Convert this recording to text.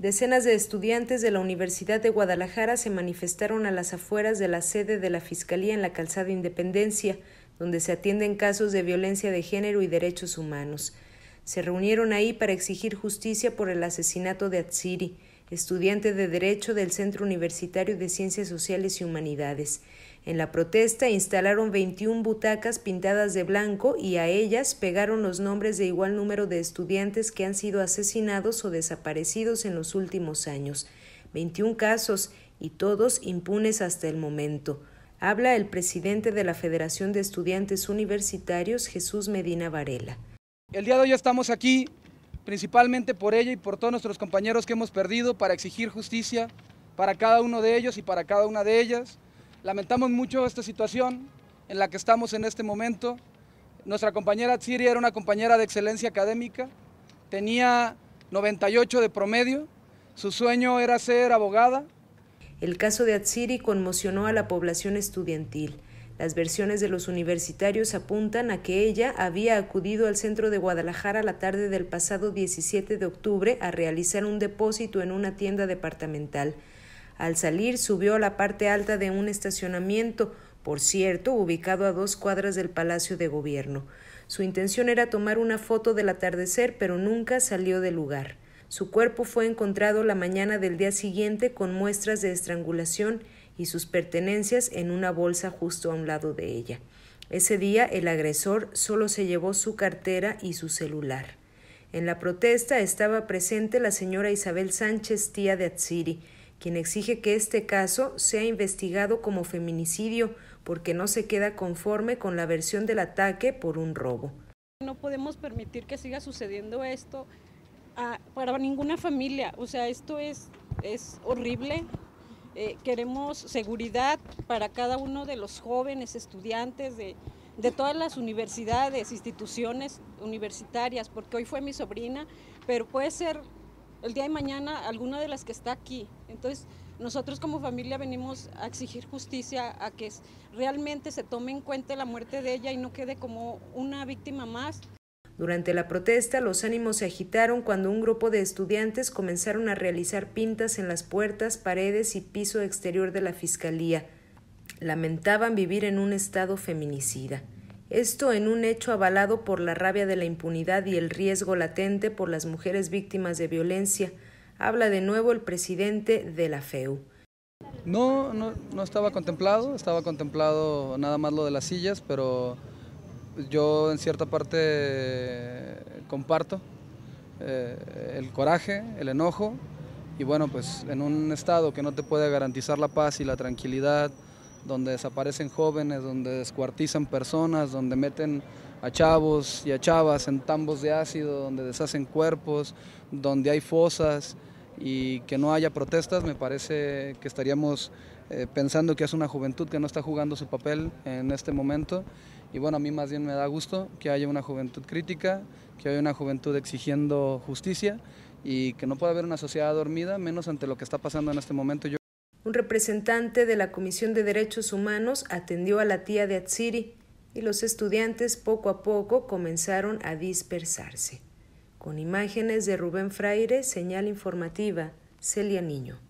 Decenas de estudiantes de la Universidad de Guadalajara se manifestaron a las afueras de la sede de la Fiscalía en la Calzada Independencia, donde se atienden casos de violencia de género y derechos humanos. Se reunieron ahí para exigir justicia por el asesinato de Atsiri, estudiante de Derecho del Centro Universitario de Ciencias Sociales y Humanidades. En la protesta instalaron 21 butacas pintadas de blanco y a ellas pegaron los nombres de igual número de estudiantes que han sido asesinados o desaparecidos en los últimos años. 21 casos y todos impunes hasta el momento. Habla el presidente de la Federación de Estudiantes Universitarios, Jesús Medina Varela. El día de hoy estamos aquí principalmente por ella y por todos nuestros compañeros que hemos perdido para exigir justicia para cada uno de ellos y para cada una de ellas Lamentamos mucho esta situación en la que estamos en este momento. Nuestra compañera Tsiri era una compañera de excelencia académica, tenía 98 de promedio, su sueño era ser abogada. El caso de Atsiri conmocionó a la población estudiantil. Las versiones de los universitarios apuntan a que ella había acudido al centro de Guadalajara la tarde del pasado 17 de octubre a realizar un depósito en una tienda departamental. Al salir subió a la parte alta de un estacionamiento, por cierto, ubicado a dos cuadras del Palacio de Gobierno. Su intención era tomar una foto del atardecer, pero nunca salió del lugar. Su cuerpo fue encontrado la mañana del día siguiente con muestras de estrangulación y sus pertenencias en una bolsa justo a un lado de ella. Ese día el agresor solo se llevó su cartera y su celular. En la protesta estaba presente la señora Isabel Sánchez, tía de Atsiri, quien exige que este caso sea investigado como feminicidio porque no se queda conforme con la versión del ataque por un robo. No podemos permitir que siga sucediendo esto para ninguna familia, o sea, esto es, es horrible. Eh, queremos seguridad para cada uno de los jóvenes estudiantes de, de todas las universidades, instituciones universitarias, porque hoy fue mi sobrina, pero puede ser el día de mañana alguna de las que está aquí. Entonces, nosotros como familia venimos a exigir justicia, a que realmente se tome en cuenta la muerte de ella y no quede como una víctima más. Durante la protesta, los ánimos se agitaron cuando un grupo de estudiantes comenzaron a realizar pintas en las puertas, paredes y piso exterior de la Fiscalía. Lamentaban vivir en un estado feminicida. Esto en un hecho avalado por la rabia de la impunidad y el riesgo latente por las mujeres víctimas de violencia, habla de nuevo el presidente de la FEU. No, no, no estaba contemplado, estaba contemplado nada más lo de las sillas, pero yo en cierta parte eh, comparto eh, el coraje, el enojo, y bueno, pues en un estado que no te puede garantizar la paz y la tranquilidad, donde desaparecen jóvenes, donde descuartizan personas, donde meten a chavos y a chavas en tambos de ácido, donde deshacen cuerpos, donde hay fosas y que no haya protestas, me parece que estaríamos eh, pensando que es una juventud que no está jugando su papel en este momento. Y bueno, a mí más bien me da gusto que haya una juventud crítica, que haya una juventud exigiendo justicia y que no pueda haber una sociedad dormida, menos ante lo que está pasando en este momento. Un representante de la Comisión de Derechos Humanos atendió a la tía de Atsiri y los estudiantes poco a poco comenzaron a dispersarse. Con imágenes de Rubén Fraire, señal informativa, Celia Niño.